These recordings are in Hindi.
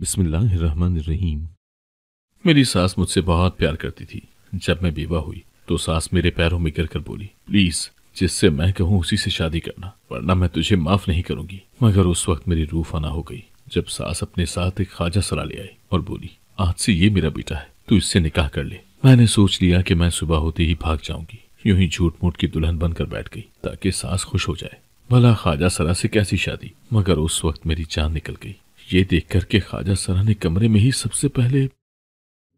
बिस्मिल्लाहिर्रहमानिर्रहीम मेरी सास मुझसे बहुत प्यार करती थी जब मैं बेवा हुई तो सास मेरे पैरों में गिर कर बोली प्लीज जिससे मैं कहूँ उसी से शादी करना वरना मैं तुझे माफ नहीं करूंगी मगर उस वक्त मेरी रूह फना हो गई जब सास अपने साथ एक खाजा सरा ले आई और बोली आज से ये मेरा बेटा है तू इससे निकाह कर ले मैंने सोच लिया कि मैं सुबह होते ही भाग जाऊंगी यूं ही झूठ मूठ की दुल्हन बनकर बैठ गई ताकि सास खुश हो जाए भला खाजा सरा से कैसी शादी मगर उस वक्त मेरी जान निकल गई ये देख कर के ख्वाजा सरा ने कमरे में ही सबसे पहले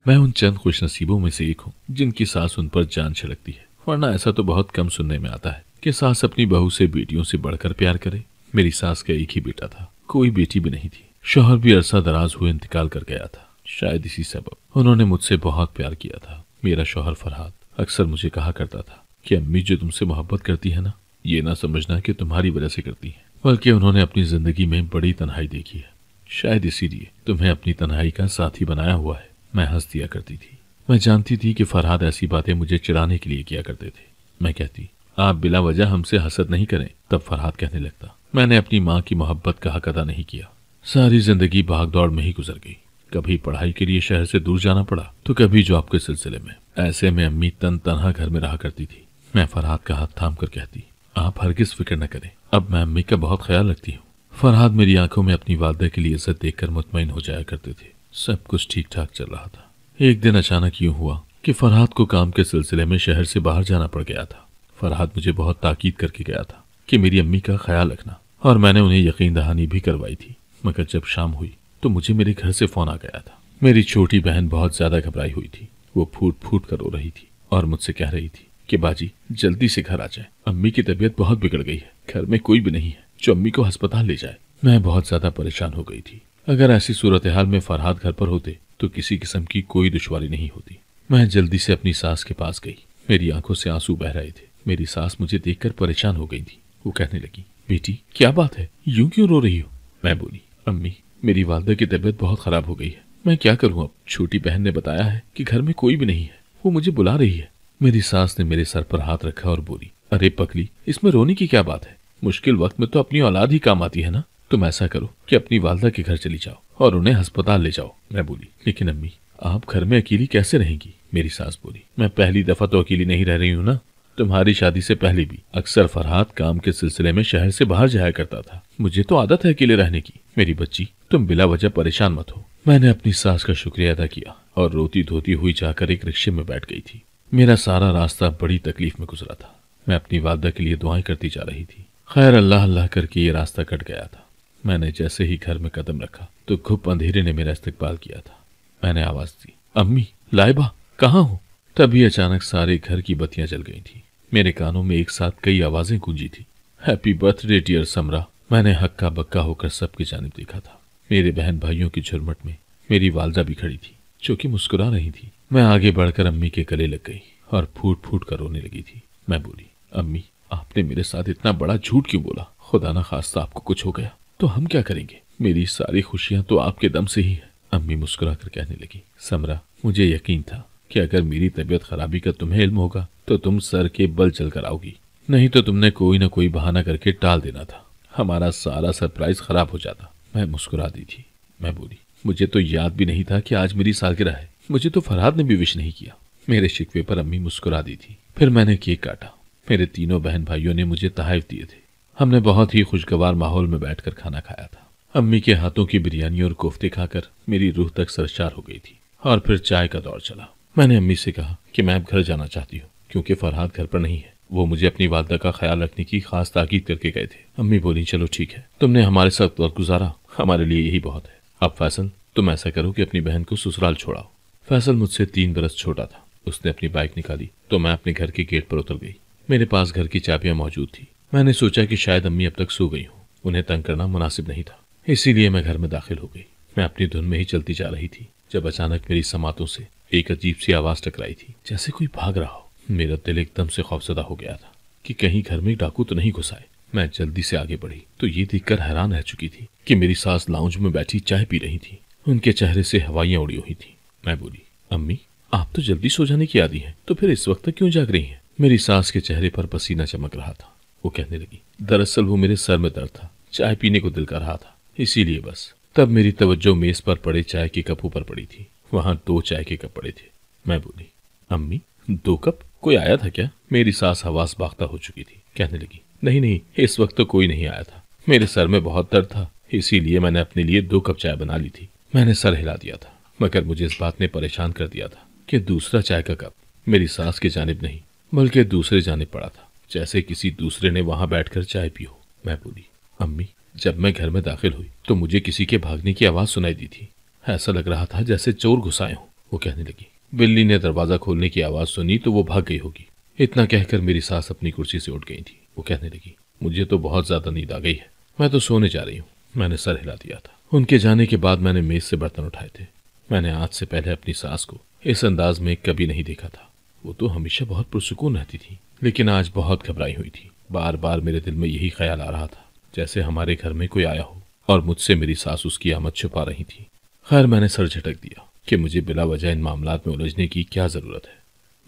मैं उन चंद खुश नसीबों में से एक हूँ जिनकी सास उन पर जान छिड़कती है वरना ऐसा तो बहुत कम सुनने में आता है कि सास अपनी बहू से बेटियों से बढ़कर प्यार करे मेरी सास का एक ही बेटा था कोई बेटी भी नहीं थी शोहर भी अरसा दराज हुए इंतकाल कर गया था शायद इसी सब उन्होंने मुझसे बहुत प्यार किया था मेरा शोहर फरहाद अक्सर मुझे कहा करता था कि अम्मी जो तुमसे मोहब्बत करती है ना ये ना समझना कि तुम्हारी वजह से करती है बल्कि उन्होंने अपनी जिंदगी में बड़ी तनहाई देखी है शायद इसीलिए तुम्हें अपनी तनहाई का साथी बनाया हुआ है मैं हंस दिया करती थी मैं जानती थी कि फरहाद ऐसी बातें मुझे चिराने के लिए किया करते थे मैं कहती आप बिला वजह हमसे हसद नहीं करें तब फरहाद कहने लगता मैंने अपनी माँ की मोहब्बत का हक अदा नहीं किया सारी जिंदगी भाग दौड़ में ही गुजर गई कभी पढ़ाई के लिए शहर से दूर जाना पड़ा तो कभी जॉब के सिलसिले में ऐसे में अम्मी तन तनहा घर में रहा करती थी मैं फरहाद का हाथ थाम कर कहती आप किस फिक्र न करें अब मैं अम्मी का बहुत ख्याल रखती हूँ फरहाद मेरी आंखों में अपनी वालदा के लिए इज्जत देखकर मुतमिन हो जाया करते थे सब कुछ ठीक ठाक चल रहा था एक दिन अचानक यूं हुआ कि फरहाद को काम के सिलसिले में शहर से बाहर जाना पड़ गया था फरहाद मुझे बहुत ताकीद करके गया था कि मेरी अम्मी का ख्याल रखना और मैंने उन्हें यकीन दहानी भी करवाई थी मगर जब शाम हुई तो मुझे मेरे घर से फोन आ गया था मेरी छोटी बहन बहुत ज्यादा घबराई हुई थी वो फूट फूट कर रो रही थी और मुझसे कह रही थी कि बाजी जल्दी से घर आ जाए अम्मी की तबीयत बहुत बिगड़ गई है घर में कोई भी नहीं है जो अम्मी को अस्पताल ले जाए मैं बहुत ज्यादा परेशान हो गई थी अगर ऐसी सूरत हाल में फरहाद घर पर होते तो किसी किस्म की कोई दुश्वारी नहीं होती मैं जल्दी से अपनी सास के पास गई मेरी आंखों से आंसू बह रहे थे मेरी सास मुझे देखकर परेशान हो गई थी वो कहने लगी बेटी क्या बात है यूं क्यों रो रही हो मैं बोली अम्मी मेरी वालदा की तबीयत बहुत खराब हो गई है मैं क्या करूं अब छोटी बहन ने बताया है कि घर में कोई भी नहीं है वो मुझे बुला रही है मेरी सास ने मेरे सर पर हाथ रखा और बोली अरे पकली इसमें रोने की क्या बात है मुश्किल वक्त में तो अपनी औलाद ही काम आती है ना तुम ऐसा करो कि अपनी वालदा के घर चली जाओ और उन्हें अस्पताल ले जाओ मैं बोली लेकिन अम्मी आप घर में अकेली कैसे रहेंगी मेरी सास बोली मैं पहली दफा तो अकेली नहीं रह रही हूँ ना तुम्हारी शादी से पहले भी अक्सर फरहाद काम के सिलसिले में शहर से बाहर जाया करता था मुझे तो आदत है अकेले रहने की मेरी बच्ची तुम बिला वजह परेशान मत हो मैंने अपनी सास का शुक्रिया अदा किया और रोती धोती हुई जाकर एक रिक्शे में बैठ गई थी मेरा सारा रास्ता बड़ी तकलीफ में गुजरा था मैं अपनी वालदा के लिए दुआएं करती जा रही थी खैर अल्लाह अल्लाह करके ये रास्ता कट गया था मैंने जैसे ही घर में कदम रखा तो खूब अंधेरे ने मेरा इस्तकबाल किया था मैंने आवाज दी अम्मी लाइबा कहाँ हो तभी अचानक सारे घर की बत्तियां जल गई थी मेरे कानों में एक साथ कई आवाजें गूंजी थी हैप्पी बर्थडे डियर समरा मैंने हक्का बक्का होकर सबकी जानब देखा था मेरे बहन भाइयों की झुरमट में मेरी वालदा भी खड़ी थी जो कि मुस्कुरा रही थी मैं आगे बढ़कर अम्मी के गले लग गई और फूट फूट कर रोने लगी थी मैं बोली अम्मी आपने मेरे साथ इतना बड़ा झूठ क्यों बोला खुदा ना खास्ता आपको कुछ हो गया तो हम क्या करेंगे मेरी सारी खुशियाँ तो आपके दम से ही है अम्मी मुस्कुरा कर कहने लगी समरा मुझे यकीन था कि अगर मेरी तबीयत खराबी का तुम्हें इल्म होगा तो तुम सर के बल चल कर आओगी नहीं तो तुमने कोई ना कोई बहाना करके टाल देना था हमारा सारा सरप्राइज खराब हो जाता मैं मुस्कुरा दी थी मैं बोली मुझे तो याद भी नहीं था कि आज मेरी सालगिरह है मुझे तो फरहाद ने भी विश नहीं किया मेरे शिकवे पर अम्मी मुस्कुरा दी थी फिर मैंने केक काटा मेरे तीनों बहन भाइयों ने मुझे तहाइफ दिए थे हमने बहुत ही खुशगवार माहौल में बैठकर खाना खाया था अम्मी के हाथों की बिरयानी और कोफ्ते खाकर मेरी रूह तक सरचार हो गई थी और फिर चाय का दौर चला मैंने अम्मी से कहा कि मैं अब घर जाना चाहती हूँ क्योंकि फरहाद घर पर नहीं है वो मुझे अपनी वालदा का ख्याल रखने की खास ताकीद करके गए थे अम्मी बोली चलो ठीक है तुमने हमारे साथ वक्त गुजारा हमारे लिए यही बहुत है अब फैसल तुम ऐसा करो कि अपनी बहन को ससुराल छोड़ाओ फैसल मुझसे तीन बरस छोटा था उसने अपनी बाइक निकाली तो मैं अपने घर के गेट पर उतर गई मेरे पास घर की चाबियां मौजूद थी मैंने सोचा कि शायद अम्मी अब तक सो गई हूँ उन्हें तंग करना मुनासिब नहीं था इसीलिए मैं घर में दाखिल हो गई मैं अपनी धुन में ही चलती जा रही थी जब अचानक मेरी समातों से एक अजीब सी आवाज टकराई थी जैसे कोई भाग रहा हो मेरा दिल एकदम से खौफजदा हो गया था कि कहीं घर में डाकू तो नहीं घुसाए मैं जल्दी से आगे बढ़ी तो ये देखकर हैरान रह है चुकी थी कि मेरी सास लाउंज में बैठी चाय पी रही थी उनके चेहरे से हवाइयां उड़ी हुई थी मैं बोली अम्मी आप तो जल्दी सो जाने की आदि हैं तो फिर इस वक्त क्यों जाग रही हैं मेरी सास के चेहरे पर पसीना चमक रहा था वो कहने लगी दरअसल वो मेरे सर में दर्द था चाय पीने को दिल कर रहा था इसीलिए बस तब मेरी तवज्जो मेज पर पड़े चाय के कपों पर पड़ी थी वहां दो चाय के कप पड़े थे मैं बोली अम्मी दो कप कोई आया था क्या मेरी सास हवास बागता हो चुकी थी कहने लगी नहीं नहीं इस वक्त तो कोई नहीं आया था मेरे सर में बहुत दर्द था इसीलिए मैंने अपने लिए दो कप चाय बना ली थी मैंने सर हिला दिया था मगर मुझे इस बात ने परेशान कर दिया था कि दूसरा चाय का कप मेरी सास के जानब नहीं बल्कि दूसरे जाने पड़ा था जैसे किसी दूसरे ने वहां बैठकर चाय पी हो मैं बोली अम्मी जब मैं घर में दाखिल हुई तो मुझे किसी के भागने की आवाज सुनाई दी थी ऐसा लग रहा था जैसे चोर घुसाए हो वो कहने लगी बिल्ली ने दरवाजा खोलने की आवाज सुनी तो वो भाग गई होगी इतना कहकर मेरी सास अपनी कुर्सी से उठ गई थी वो कहने लगी मुझे तो बहुत ज्यादा नींद आ गई है मैं तो सोने जा रही हूँ मैंने सर हिला दिया था उनके जाने के बाद मैंने मेज से बर्तन उठाए थे मैंने आज से पहले अपनी सास को इस अंदाज में कभी नहीं देखा था वो तो हमेशा बहुत पुरसकून रहती थी लेकिन आज बहुत घबराई हुई थी बार बार मेरे दिल में यही ख्याल आ रहा था जैसे हमारे घर में कोई आया हो और मुझसे मेरी सास उसकी आमद छुपा रही थी खैर मैंने सर झटक दिया कि मुझे बिला वजह इन मामला में उलझने की क्या जरूरत है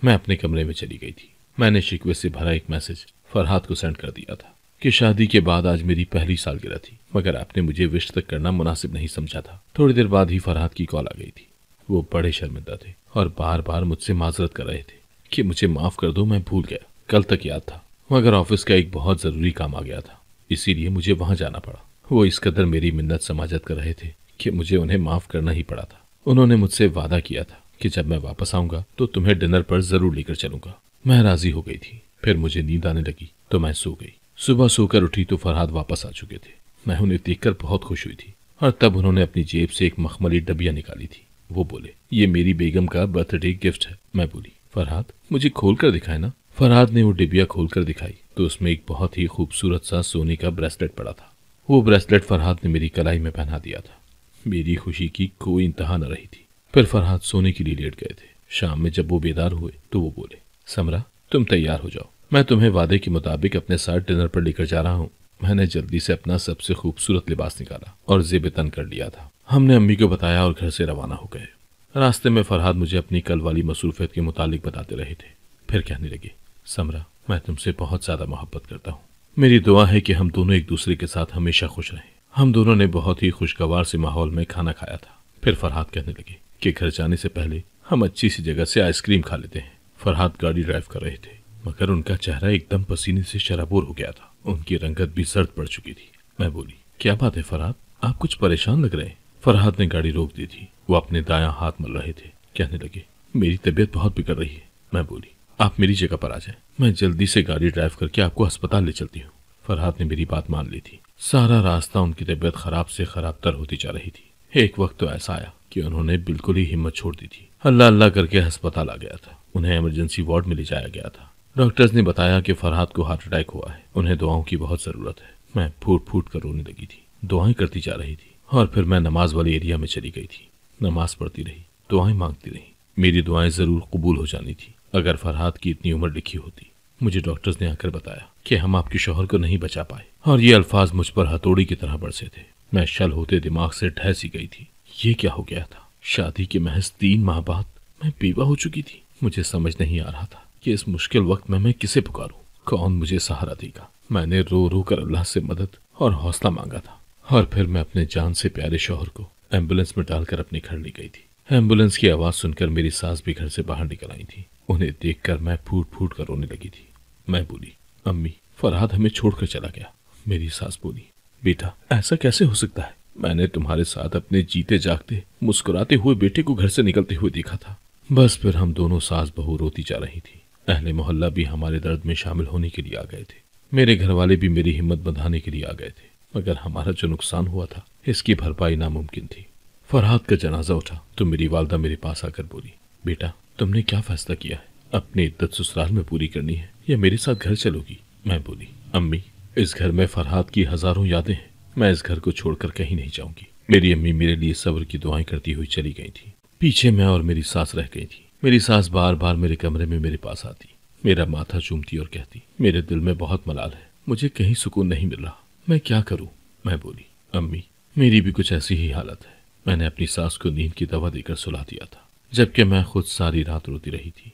मैं अपने कमरे में चली गई थी मैंने शिकवे से भरा एक मैसेज फरहाद को सेंड कर दिया था कि शादी के बाद आज मेरी पहली सालगिरह थी मगर आपने मुझे विश तक करना मुनासिब नहीं समझा था थोड़ी देर बाद ही फरहाद की कॉल आ गई थी वो बड़े शर्मिंदा थे और बार बार मुझसे माजरत कर रहे थे कि मुझे माफ कर दो मैं भूल गया कल तक याद था मगर ऑफिस का एक बहुत जरूरी काम आ गया था इसीलिए मुझे वहां जाना पड़ा वो इस कदर मेरी मिन्नत समाजत कर रहे थे कि मुझे उन्हें माफ करना ही पड़ा था उन्होंने मुझसे वादा किया था कि जब मैं वापस आऊंगा तो तुम्हें डिनर पर जरूर लेकर चलूंगा मैं राजी हो गई थी फिर मुझे नींद आने लगी तो मैं सो गई सुबह सोकर उठी तो फरहाद वापस आ चुके थे मैं उन्हें देखकर बहुत खुश हुई थी और तब उन्होंने अपनी जेब से एक मखमली डबिया निकाली थी वो बोले ये मेरी बेगम का बर्थडे गिफ्ट है मैं बोली फरहाद मुझे खोल कर दिखाए ना फरहाद ने वो डिबिया खोल कर दिखाई तो उसमें एक बहुत ही खूबसूरत सा सोने का ब्रेसलेट पड़ा था वो ब्रेसलेट फरहाद ने मेरी कलाई में पहना दिया था मेरी खुशी की कोई इंतहा न रही थी फिर फरहाद सोने के लिए लेट गए थे शाम में जब वो बेदार हुए तो वो बोले समरा तुम तैयार हो जाओ मैं तुम्हें वादे के मुताबिक अपने साथ डिनर पर लेकर जा रहा हूँ मैंने जल्दी से अपना सबसे खूबसूरत लिबास निकाला और जेब तन कर लिया था हमने अम्मी को बताया और घर से रवाना हो गए रास्ते में फरहाद मुझे अपनी कल वाली मसरूफियत के मुतालिक बताते रहे थे फिर कहने लगे समरा मैं तुमसे बहुत ज्यादा मोहब्बत करता हूँ मेरी दुआ है कि हम दोनों एक दूसरे के साथ हमेशा खुश रहें हम दोनों ने बहुत ही खुशगवार से माहौल में खाना खाया था फिर फरहाद कहने लगे कि घर जाने से पहले हम अच्छी सी जगह से आइसक्रीम खा लेते हैं फरहाद गाड़ी ड्राइव कर रहे थे मगर उनका चेहरा एकदम पसीने से शराबोर हो गया था उनकी रंगत भी सर्द पड़ चुकी थी मैं बोली क्या बात है फरहाद आप कुछ परेशान लग रहे हैं फरहाद ने गाड़ी रोक दी थी वो अपने दाया हाथ मल रहे थे कहने लगे मेरी तबीयत बहुत बिगड़ रही है मैं बोली आप मेरी जगह पर आ जाए मैं जल्दी से गाड़ी ड्राइव करके आपको अस्पताल ले चलती हूँ फरहाद ने मेरी बात मान ली थी सारा रास्ता उनकी तबीयत खराब से खराब तर होती जा रही थी एक वक्त तो ऐसा आया कि उन्होंने बिल्कुल ही हिम्मत छोड़ दी थी अल्लाह अल्लाह करके अस्पताल आ गया था उन्हें इमरजेंसी वार्ड में ले जाया गया था डॉक्टर्स ने बताया कि फरहाद को हार्ट अटैक हुआ है उन्हें दुआओं की बहुत जरूरत है मैं फूट फूट कर रोने लगी थी दुआएं करती जा रही थी और फिर मैं नमाज वाले एरिया में चली गई थी नमाज पढ़ती रही दुआएं मांगती रही मेरी दुआएं ज़रूर कबूल हो जानी थी अगर फरहाद की इतनी उम्र लिखी होती मुझे डॉक्टर्स ने आकर बताया कि हम आपके शोहर को नहीं बचा पाए और ये अल्फाज मुझ पर हथौड़ी की तरह बरसे थे मैं शल होते दिमाग से ढहसी गई थी ये क्या हो गया था शादी के महज तीन माह बाद मैं बीवा हो चुकी थी मुझे समझ नहीं आ रहा था कि इस मुश्किल वक्त में मैं किसे पुकारू कौन मुझे सहारा देगा मैंने रो रो कर अल्लाह से मदद और हौसला मांगा था और फिर मैं अपने जान से प्यारे शोहर को एम्बुलेंस में डालकर अपने घर ले गई थी एम्बुलेंस की आवाज सुनकर मेरी सास भी घर से बाहर निकल आई थी उन्हें देखकर मैं फूट फूट कर रोने लगी थी मैं बोली अम्मी फरहाद हमें छोड़कर चला गया मेरी सास बोली बेटा ऐसा कैसे हो सकता है मैंने तुम्हारे साथ अपने जीते जागते मुस्कुराते हुए बेटे को घर से निकलते हुए देखा था बस फिर हम दोनों सास बहू रोती जा रही थी अहले मोहल्ला भी हमारे दर्द में शामिल होने के लिए आ गए थे मेरे घर वाले भी मेरी हिम्मत बंधाने के लिए आ गए थे मगर हमारा जो नुकसान हुआ था इसकी भरपाई नामुमकिन थी फरहाद का जनाजा उठा तो मेरी वालदा मेरे पास आकर बोली बेटा तुमने क्या फैसला किया है अपनी इद्दत ससुराल में पूरी करनी है या मेरे साथ घर चलोगी मैं बोली अम्मी इस घर में फरहाद की हजारों यादें हैं मैं इस घर को छोड़कर कहीं नहीं जाऊंगी मेरी अम्मी मेरे लिए सब्र की दुआएं करती हुई चली गई थी पीछे मैं और मेरी सास रह गई थी मेरी सास बार बार मेरे कमरे में मेरे पास आती मेरा माथा चूमती और कहती मेरे दिल में बहुत मलाल है मुझे कहीं सुकून नहीं मिल रहा मैं क्या करूं मैं बोली अम्मी मेरी भी कुछ ऐसी ही हालत है मैंने अपनी सास को नींद की दवा देकर सुला दिया था जबकि मैं खुद सारी रात रोती रही थी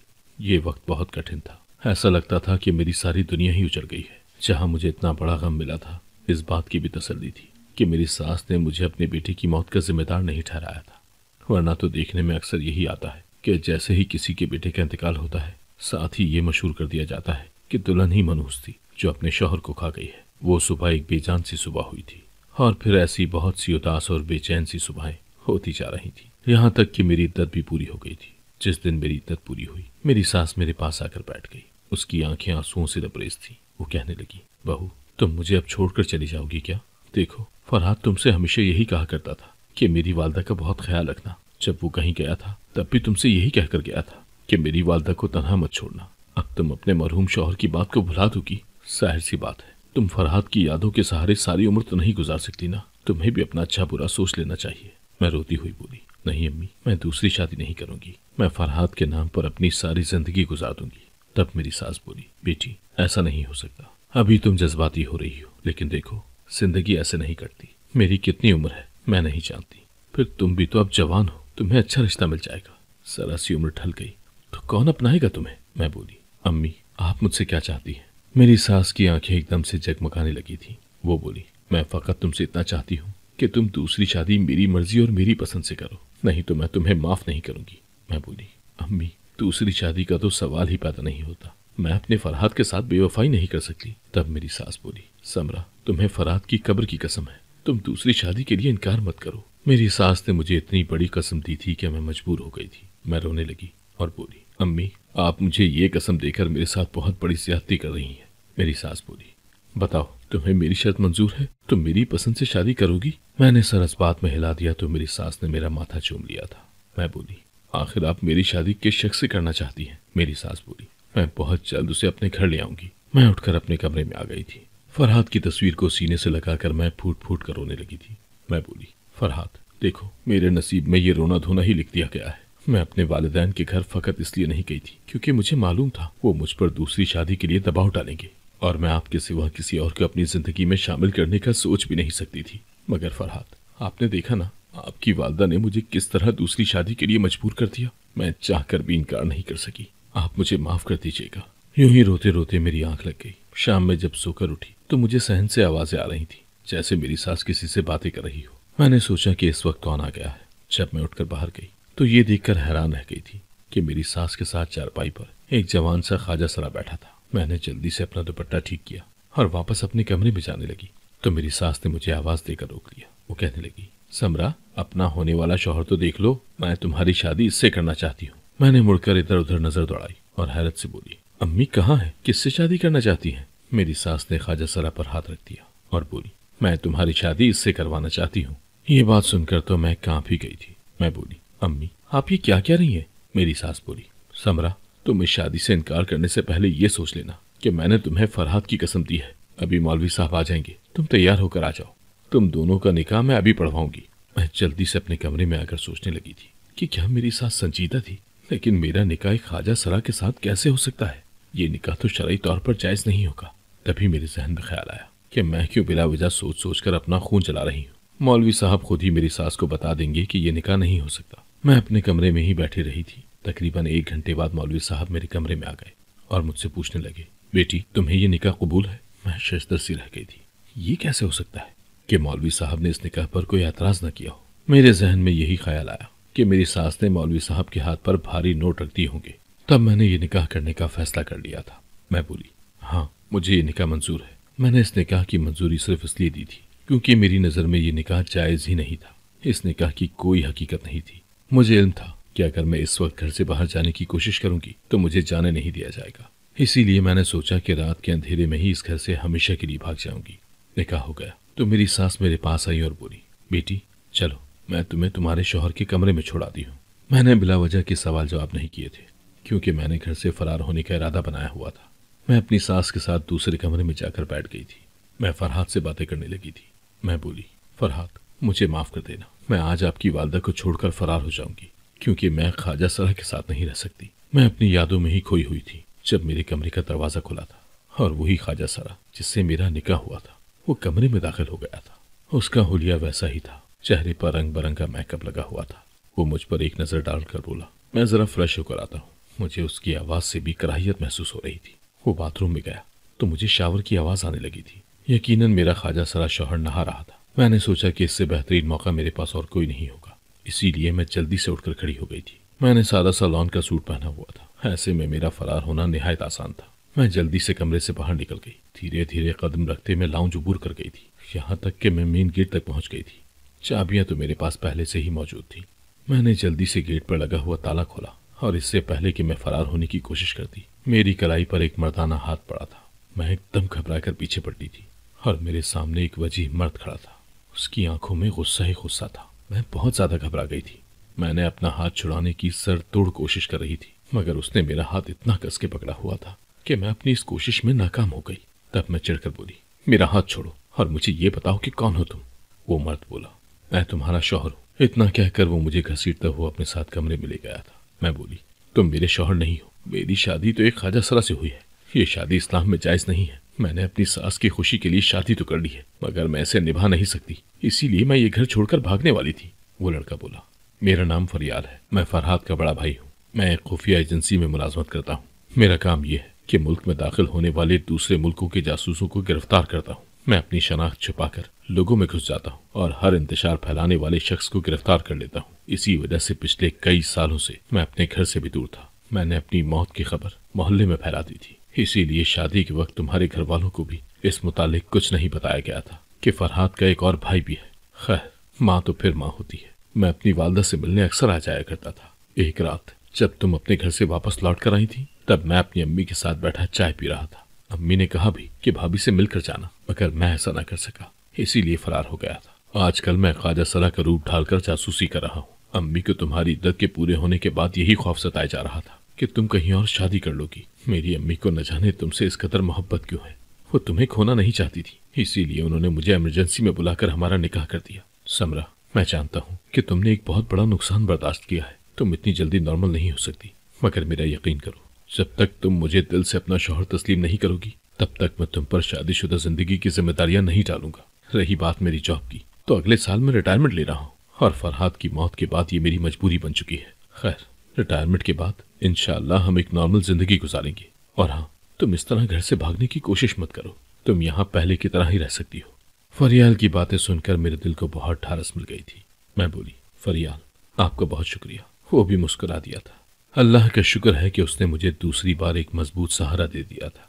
ये वक्त बहुत कठिन था ऐसा लगता था कि मेरी सारी दुनिया ही उजड़ गई है जहाँ मुझे इतना बड़ा गम मिला था इस बात की भी तसल्ली थी कि मेरी सास ने मुझे अपने बेटे की मौत का जिम्मेदार नहीं ठहराया था वरना तो देखने में अक्सर यही आता है कि जैसे ही किसी के बेटे का इंतकाल होता है साथ ही ये मशहूर कर दिया जाता है कि दुल्हन ही मनहूस थी जो अपने शोहर को खा गई है वो सुबह एक बेजान सी सुबह हुई थी और फिर ऐसी बहुत सी उदास और बेचैन सी सुबहें होती जा रही थी यहाँ तक कि मेरी इद्दत भी पूरी हो गई थी जिस दिन मेरी इद्दत पूरी हुई मेरी सास मेरे पास आकर बैठ गई उसकी आंखें आंसुओं से लबरेज थी वो कहने लगी बहू तुम मुझे अब छोड़कर चली जाओगी क्या देखो फरहाद तुमसे हमेशा यही कहा करता था कि मेरी वालदा का बहुत ख्याल रखना जब वो कहीं गया था तब भी तुमसे यही कहकर गया था कि मेरी वालदा को तनहा मत छोड़ना अब तुम अपने मरहूम शोहर की बात को भुला दोगी साहिर सी बात है तुम फरहाद की यादों के सहारे सारी उम्र तो नहीं गुजार सकती ना तुम्हें भी अपना अच्छा बुरा सोच लेना चाहिए मैं रोती हुई बोली नहीं अम्मी मैं दूसरी शादी नहीं करूंगी मैं फरहाद के नाम पर अपनी सारी जिंदगी गुजार दूंगी तब मेरी सास बोली बेटी ऐसा नहीं हो सकता अभी तुम जज्बाती हो रही हो लेकिन देखो जिंदगी ऐसे नहीं कटती मेरी कितनी उम्र है मैं नहीं जानती फिर तुम भी तो अब जवान हो तुम्हें अच्छा रिश्ता मिल जाएगा सरासी उम्र ढल गई तो कौन अपनाएगा तुम्हें मैं बोली अम्मी आप मुझसे क्या चाहती हैं मेरी सास की आंखें एकदम से जगमगाने लगी थी वो बोली मैं फ़कत तुमसे इतना चाहती हूँ कि तुम दूसरी शादी मेरी मर्जी और मेरी पसंद से करो नहीं तो मैं तुम्हें माफ़ नहीं करूँगी मैं बोली अम्मी दूसरी शादी का तो सवाल ही पैदा नहीं होता मैं अपने फरहाद के साथ बेवफाई नहीं कर सकती तब मेरी सास बोली समरा तुम्हें फरहाद की कब्र की कसम है तुम दूसरी शादी के लिए इनकार मत करो मेरी सास ने मुझे इतनी बड़ी कसम दी थी कि मैं मजबूर हो गई थी मैं रोने लगी और बोली अम्मी आप मुझे ये कसम देकर मेरे साथ बहुत बड़ी ज्यादती कर रही हैं मेरी सास बोली बताओ तुम्हें मेरी शर्त मंजूर है तुम मेरी पसंद से शादी करोगी मैंने सर इस बात में हिला दिया तो मेरी सास ने मेरा माथा चूम लिया था मैं बोली आखिर आप मेरी शादी किस शख्स से करना चाहती हैं मेरी सास बोली मैं बहुत जल्द उसे अपने घर ले आऊंगी मैं उठकर अपने कमरे में आ गई थी फरहाद की तस्वीर को सीने से लगाकर मैं फूट फूट कर रोने लगी थी मैं बोली फरहाद देखो मेरे नसीब में ये रोना धोना ही लिख दिया गया है मैं अपने वालदेन के घर फकत इसलिए नहीं गई थी क्योंकि मुझे मालूम था वो मुझ पर दूसरी शादी के लिए दबाव डालेंगे और मैं आपके सिवा किसी और को अपनी जिंदगी में शामिल करने का सोच भी नहीं सकती थी मगर फरहाद आपने देखा ना आपकी वालदा ने मुझे किस तरह दूसरी शादी के लिए मजबूर कर दिया मैं चाह कर भी इनकार नहीं कर सकी आप मुझे माफ कर दीजिएगा यूं ही रोते रोते मेरी आंख लग गई शाम में जब सोकर उठी तो मुझे सहन से आवाजें आ रही थी जैसे मेरी सास किसी से बातें कर रही हो मैंने सोचा कि इस वक्त कौन आ गया है जब मैं उठकर बाहर गई तो ये देखकर हैरान रह गई थी कि मेरी सास के साथ चारपाई पर एक जवान सा खाजा सरा बैठा था मैंने जल्दी से अपना दुपट्टा ठीक किया और वापस अपने कमरे में जाने लगी तो मेरी सास ने मुझे आवाज देकर रोक लिया वो कहने लगी समरा अपना होने वाला शोहर तो देख लो मैं तुम्हारी शादी इससे करना चाहती हूँ मैंने मुड़कर इधर उधर नजर दौड़ाई और हैरत से बोली अम्मी कहाँ है किससे शादी करना चाहती है मेरी सास ने खाजा सरा पर हाथ रख दिया और बोली मैं तुम्हारी शादी इससे करवाना चाहती हूँ ये बात सुनकर तो मैं कांप ही गई थी मैं बोली अम्मी आप ये क्या कह रही है मेरी सास बोली समरा तुम इस शादी से इनकार करने से पहले ये सोच लेना कि मैंने तुम्हें फरहाद की कसम दी है अभी मौलवी साहब आ जाएंगे तुम तैयार होकर आ जाओ तुम दोनों का निकाह मैं अभी पढ़वाऊंगी मैं जल्दी से अपने कमरे में आकर सोचने लगी थी कि क्या मेरी सास संजीदा थी लेकिन मेरा निकाह एक खाजा सरा के साथ कैसे हो सकता है ये निकाह तो शरा तौर पर जायज नहीं होगा तभी मेरे जहन में ख्याल आया कि मैं क्यों बिला वजह सोच सोच कर अपना खून चला रही हूँ मौलवी साहब खुद ही मेरी सास को बता देंगे कि ये निकाह नहीं हो सकता मैं अपने कमरे में ही बैठी रही थी तकरीबन एक घंटे बाद मौलवी साहब मेरे कमरे में आ गए और मुझसे पूछने लगे बेटी तुम्हें ये निकाह कबूल है मैं शस्तर सी रह गई थी ये कैसे हो सकता है कि मौलवी साहब ने इस निकाह पर कोई एतराज न किया हो मेरे जहन में यही ख्याल आया कि मेरी सास ने मौलवी साहब के हाथ पर भारी नोट रख दिए होंगे तब मैंने ये निकाह करने का फैसला कर लिया था मैं बोली हाँ मुझे ये निकाह मंजूर है मैंने इस निकाह की मंजूरी सिर्फ इसलिए दी थी क्योंकि मेरी नज़र में ये निकाह जायज़ ही नहीं था इस निकाह की कोई हकीकत नहीं थी मुझे इल्म था कि अगर मैं इस वक्त घर से बाहर जाने की कोशिश करूंगी तो मुझे जाने नहीं दिया जाएगा इसीलिए मैंने सोचा कि रात के अंधेरे में ही इस घर से हमेशा के लिए भाग जाऊंगी निकाह हो गया तो मेरी सास मेरे पास आई और बोली बेटी चलो मैं तुम्हें तुम्हारे शोहर के कमरे में छोड़ा दी हूँ मैंने बिला वजह के सवाल जवाब नहीं किए थे क्योंकि मैंने घर से फरार होने का इरादा बनाया हुआ था मैं अपनी सास के साथ दूसरे कमरे में जाकर बैठ गई थी मैं फरहाद से बातें करने लगी थी मैं बोली फरहाद मुझे माफ कर देना मैं आज आपकी वालदा को छोड़कर फरार हो जाऊंगी क्योंकि मैं ख्वाजा सरा के साथ नहीं रह सकती मैं अपनी यादों में ही खोई हुई थी जब मेरे कमरे का दरवाजा खुला था और वही ख्वाजा सरा जिससे मेरा निकाह हुआ था वो कमरे में दाखिल हो गया था उसका हुलिया वैसा ही था चेहरे पर रंग बरंग का मेकअप लगा हुआ था वो मुझ पर एक नजर डालकर बोला मैं जरा फ्रेश होकर आता हूँ मुझे उसकी आवाज से भी कराहियत महसूस हो रही थी वो बाथरूम में गया तो मुझे शावर की आवाज आने लगी थी यकीनन मेरा ख्वाजा सरा शोहर नहा रहा था मैंने सोचा कि इससे बेहतरीन मौका मेरे पास और कोई नहीं होगा इसीलिए मैं जल्दी से उठकर खड़ी हो गई थी मैंने सादा सा लॉन का सूट पहना हुआ था ऐसे में मेरा फरार होना निहायत आसान था मैं जल्दी से कमरे से बाहर निकल गई धीरे धीरे कदम रखते मैं लाउंज उबूर कर गई थी यहाँ तक कि मैं मेन गेट तक पहुंच गई थी चाबियां तो मेरे पास पहले से ही मौजूद थी मैंने जल्दी से गेट पर लगा हुआ ताला खोला और इससे पहले कि मैं फरार होने की कोशिश कर दी मेरी कलाई पर एक मर्दाना हाथ पड़ा था मैं एकदम घबरा कर पीछे पड़ती थी और मेरे सामने एक वजीह मर्द खड़ा था उसकी आंखों में गुस्सा ही गुस्सा था वह बहुत ज्यादा घबरा गई थी मैंने अपना हाथ छुड़ाने की सर तोड़ कोशिश कर रही थी मगर उसने मेरा हाथ इतना कस के पकड़ा हुआ था कि मैं अपनी इस कोशिश में नाकाम हो गई तब मैं चिड़कर बोली मेरा हाथ छोड़ो और मुझे ये बताओ कि कौन हो तुम वो मर्द बोला मैं तुम्हारा शोहर हूँ इतना कहकर वो मुझे घसीटता हुआ अपने साथ कमरे में ले गया था मैं बोली तुम मेरे शोहर नहीं हो मेरी शादी तो एक खाजा सरा से हुई है ये शादी इस्लाम में जायज नहीं है मैंने अपनी सास की खुशी के लिए शादी तो कर ली है मगर मैं इसे निभा नहीं सकती इसीलिए मैं ये घर छोड़कर भागने वाली थी वो लड़का बोला मेरा नाम फरियाल है मैं फरहाद का बड़ा भाई हूँ मैं एक खुफिया एजेंसी में मुलाजमत करता हूँ मेरा काम यह है कि मुल्क में दाखिल होने वाले दूसरे मुल्कों के जासूसों को गिरफ्तार करता हूँ मैं अपनी शनाख्त छुपाकर लोगों में घुस जाता हूँ और हर इंतजार फैलाने वाले शख्स को गिरफ्तार कर लेता हूँ इसी वजह से पिछले कई सालों से मैं अपने घर से भी दूर था मैंने अपनी मौत की खबर मोहल्ले में फैला दी थी इसीलिए शादी के वक्त तुम्हारे घर वालों को भी इस मुतालिक कुछ नहीं बताया गया था कि फरहाद का एक और भाई भी है खैर माँ तो फिर माँ होती है मैं अपनी वालदा से मिलने अक्सर आ जाया करता था एक रात जब तुम अपने घर से वापस लौट कर आई थी तब मैं अपनी अम्मी के साथ बैठा चाय पी रहा था अम्मी ने कहा भी कि भाभी से मिलकर जाना मगर मैं ऐसा ना कर सका इसीलिए फरार हो गया था आजकल मैं ख्वाजा सलाह का रूप ढालकर जासूसी कर रहा हूँ अम्मी को तुम्हारी इद्दत के पूरे होने के बाद यही खौफ सताया जा रहा था कि तुम कहीं और शादी कर लोगी मेरी अम्मी को न जाने तुमसे इस कदर मोहब्बत क्यों है वो तुम्हें खोना नहीं चाहती थी इसीलिए उन्होंने मुझे इमरजेंसी में बुलाकर हमारा निकाह कर दिया समरा मैं जानता हूँ कि तुमने एक बहुत बड़ा नुकसान बर्दाश्त किया है तुम इतनी जल्दी नॉर्मल नहीं हो सकती मगर मेरा यकीन करो जब तक तुम मुझे दिल से अपना शोहर तस्लीम नहीं करोगी तब तक मैं तुम पर शादीशुदा जिंदगी की जिम्मेदारियां नहीं डालूंगा रही बात मेरी जॉब की तो अगले साल मैं रिटायरमेंट ले रहा हूँ और फरहाद की मौत के बाद ये मेरी मजबूरी बन चुकी है खैर रिटायरमेंट के बाद इनशाला हम एक नॉर्मल जिंदगी गुजारेंगे और हाँ तुम इस तरह घर से भागने की कोशिश मत करो तुम यहाँ पहले की तरह ही रह सकती हो फरियाल की बातें सुनकर मेरे दिल को बहुत ठारस मिल गई थी मैं बोली फरियाल आपका बहुत शुक्रिया वो भी मुस्कुरा दिया था अल्लाह का शुक्र है कि उसने मुझे दूसरी बार एक मजबूत सहारा दे दिया था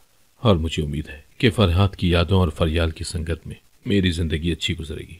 और मुझे उम्मीद है कि फरहाद की यादों और फरियाल की संगत में मेरी जिंदगी अच्छी गुजरेगी